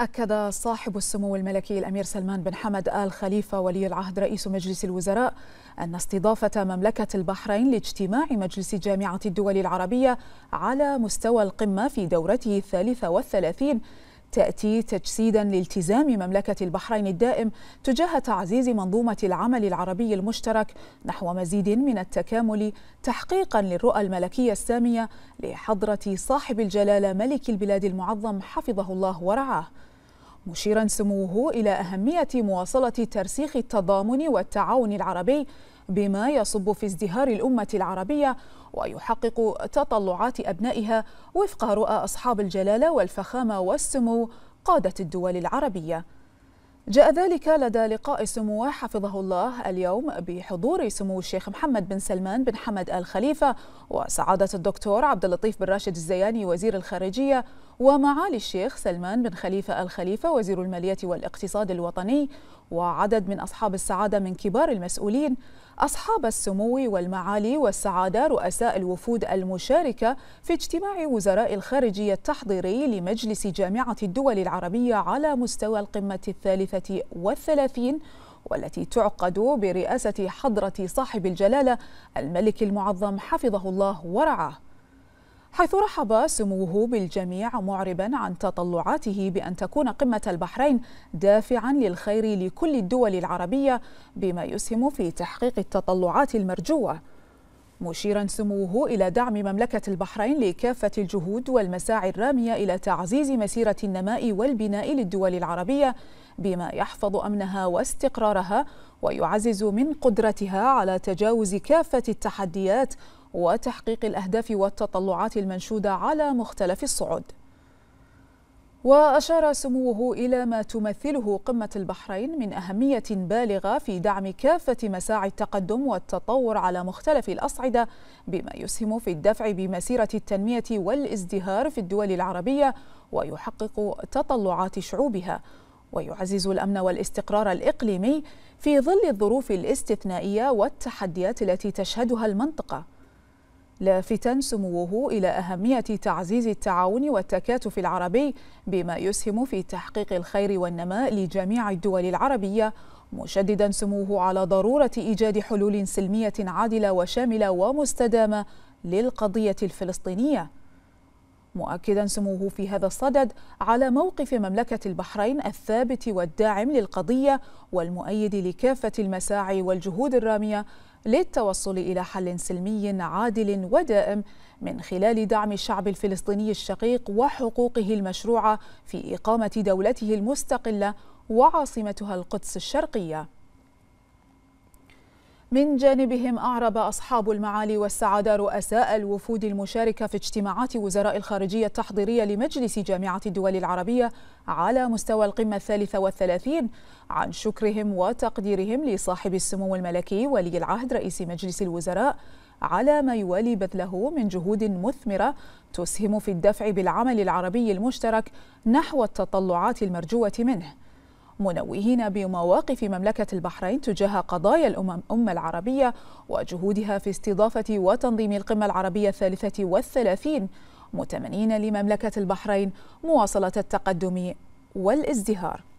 أكد صاحب السمو الملكي الأمير سلمان بن حمد آل خليفة ولي العهد رئيس مجلس الوزراء أن استضافة مملكة البحرين لاجتماع مجلس جامعة الدول العربية على مستوى القمة في دورته الثالثة والثلاثين تأتي تجسيدا لالتزام مملكة البحرين الدائم تجاه تعزيز منظومة العمل العربي المشترك نحو مزيد من التكامل تحقيقا للرؤى الملكية السامية لحضرة صاحب الجلالة ملك البلاد المعظم حفظه الله ورعاه مشيرا سموه إلى أهمية مواصلة ترسيخ التضامن والتعاون العربي بما يصب في ازدهار الأمة العربية ويحقق تطلعات أبنائها وفق رؤى أصحاب الجلالة والفخامة والسمو قادة الدول العربية جاء ذلك لدى لقاء سموه حفظه الله اليوم بحضور سمو الشيخ محمد بن سلمان بن حمد آل خليفة وسعادة الدكتور عبد اللطيف بن راشد الزياني وزير الخارجية ومعالي الشيخ سلمان بن خليفة آل خليفة وزير المالية والاقتصاد الوطني وعدد من أصحاب السعادة من كبار المسؤولين أصحاب السمو والمعالي والسعادة رؤساء الوفود المشاركة في اجتماع وزراء الخارجية التحضيري لمجلس جامعة الدول العربية على مستوى القمة الثالثة والثلاثين والتي تعقد برئاسة حضرة صاحب الجلالة الملك المعظم حفظه الله ورعاه حيث رحب سموه بالجميع معربا عن تطلعاته بأن تكون قمة البحرين دافعا للخير لكل الدول العربية بما يسهم في تحقيق التطلعات المرجوة مشيرا سموه إلى دعم مملكة البحرين لكافة الجهود والمساعي الرامية إلى تعزيز مسيرة النماء والبناء للدول العربية بما يحفظ أمنها واستقرارها ويعزز من قدرتها على تجاوز كافة التحديات وتحقيق الأهداف والتطلعات المنشودة على مختلف الصعود وأشار سموه إلى ما تمثله قمة البحرين من أهمية بالغة في دعم كافة مساعي التقدم والتطور على مختلف الأصعدة بما يسهم في الدفع بمسيرة التنمية والازدهار في الدول العربية ويحقق تطلعات شعوبها ويعزز الأمن والاستقرار الإقليمي في ظل الظروف الاستثنائية والتحديات التي تشهدها المنطقة لافتا سموه إلى أهمية تعزيز التعاون والتكاتف العربي بما يسهم في تحقيق الخير والنماء لجميع الدول العربية مشددا سموه على ضرورة إيجاد حلول سلمية عادلة وشاملة ومستدامة للقضية الفلسطينية مؤكدا سموه في هذا الصدد على موقف مملكة البحرين الثابت والداعم للقضية والمؤيد لكافة المساعي والجهود الرامية للتوصل إلى حل سلمي عادل ودائم من خلال دعم الشعب الفلسطيني الشقيق وحقوقه المشروعة في إقامة دولته المستقلة وعاصمتها القدس الشرقية من جانبهم أعرب أصحاب المعالي والسعادة رؤساء الوفود المشاركة في اجتماعات وزراء الخارجية التحضيرية لمجلس جامعة الدول العربية على مستوى القمة الثالثة والثلاثين عن شكرهم وتقديرهم لصاحب السمو الملكي ولي العهد رئيس مجلس الوزراء على ما يوالي بذله من جهود مثمرة تسهم في الدفع بالعمل العربي المشترك نحو التطلعات المرجوة منه منوهين بمواقف مملكة البحرين تجاه قضايا الأمم العربية وجهودها في استضافة وتنظيم القمة العربية الثالثة والثلاثين متمنين لمملكة البحرين مواصلة التقدم والازدهار